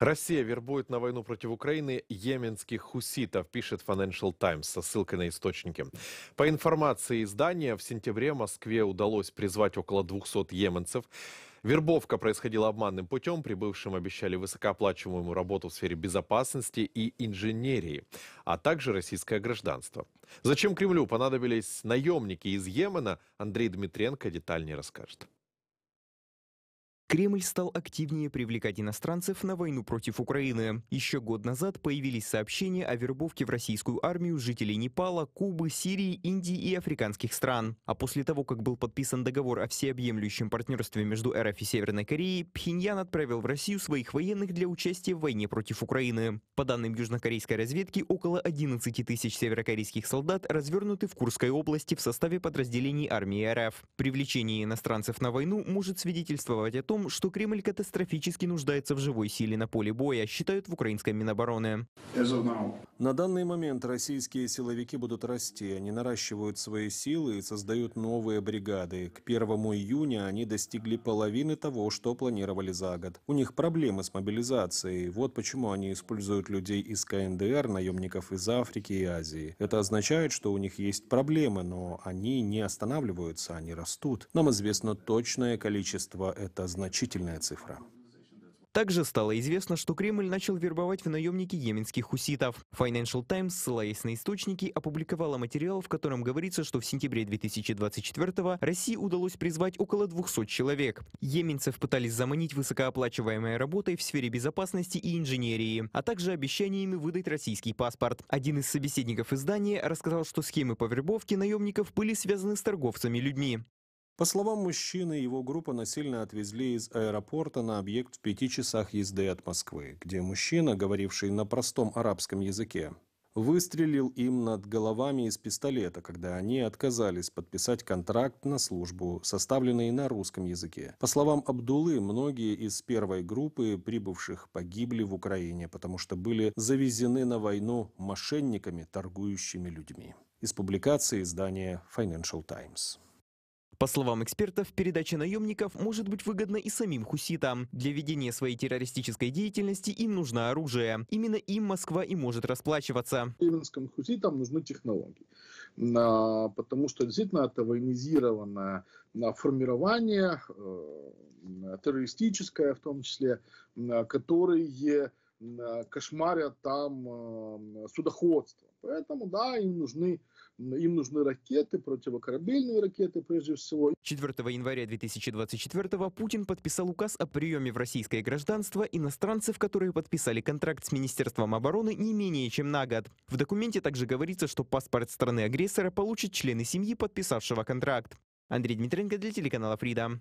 Россия вербует на войну против Украины йеменских хуситов, пишет Financial Times со ссылкой на источники. По информации издания, в сентябре Москве удалось призвать около 200 йеменцев. Вербовка происходила обманным путем. Прибывшим обещали высокооплачиваемую работу в сфере безопасности и инженерии, а также российское гражданство. Зачем Кремлю понадобились наемники из Йемена, Андрей Дмитренко детальнее расскажет. Кремль стал активнее привлекать иностранцев на войну против Украины. Еще год назад появились сообщения о вербовке в российскую армию жителей Непала, Кубы, Сирии, Индии и африканских стран. А после того, как был подписан договор о всеобъемлющем партнерстве между РФ и Северной Кореей, Пхеньян отправил в Россию своих военных для участия в войне против Украины. По данным южнокорейской разведки, около 11 тысяч северокорейских солдат развернуты в Курской области в составе подразделений армии РФ. Привлечение иностранцев на войну может свидетельствовать о том, том, что Кремль катастрофически нуждается в живой силе на поле боя, считают в украинской Минобороны. На данный момент российские силовики будут расти. Они наращивают свои силы и создают новые бригады. К 1 июня они достигли половины того, что планировали за год. У них проблемы с мобилизацией. Вот почему они используют людей из КНДР, наемников из Африки и Азии. Это означает, что у них есть проблемы, но они не останавливаются, они растут. Нам известно точное количество, это значит значительная цифра. Также стало известно, что Кремль начал вербовать в наемники йеменских хуситов. Financial Times, ссылаясь на источники, опубликовала материал, в котором говорится, что в сентябре 2024 России удалось призвать около 200 человек. Йеменцев пытались заманить высокооплачиваемой работой в сфере безопасности и инженерии, а также обещаниями выдать российский паспорт. Один из собеседников издания рассказал, что схемы по вербовке наемников были связаны с торговцами людьми. По словам мужчины, его группа насильно отвезли из аэропорта на объект в пяти часах езды от Москвы, где мужчина, говоривший на простом арабском языке, выстрелил им над головами из пистолета, когда они отказались подписать контракт на службу, составленный на русском языке. По словам Абдулы, многие из первой группы прибывших погибли в Украине, потому что были завезены на войну мошенниками, торгующими людьми. Из публикации издания Financial Times. По словам экспертов, передача наемников может быть выгодна и самим хуситам. Для ведения своей террористической деятельности им нужно оружие. Именно им Москва и может расплачиваться. Йеменским хуситам нужны технологии, а, потому что действительно это военизированное а, формирование, э, террористическое в том числе, а, которые Э, кошмарят там э, судоходство. Поэтому, да, им нужны, им нужны ракеты, противокорабельные ракеты прежде всего. 4 января 2024 Путин подписал указ о приеме в российское гражданство иностранцев, которые подписали контракт с Министерством обороны не менее чем на год. В документе также говорится, что паспорт страны-агрессора получат члены семьи, подписавшего контракт. Андрей Дмитренко для телеканала «Фрида».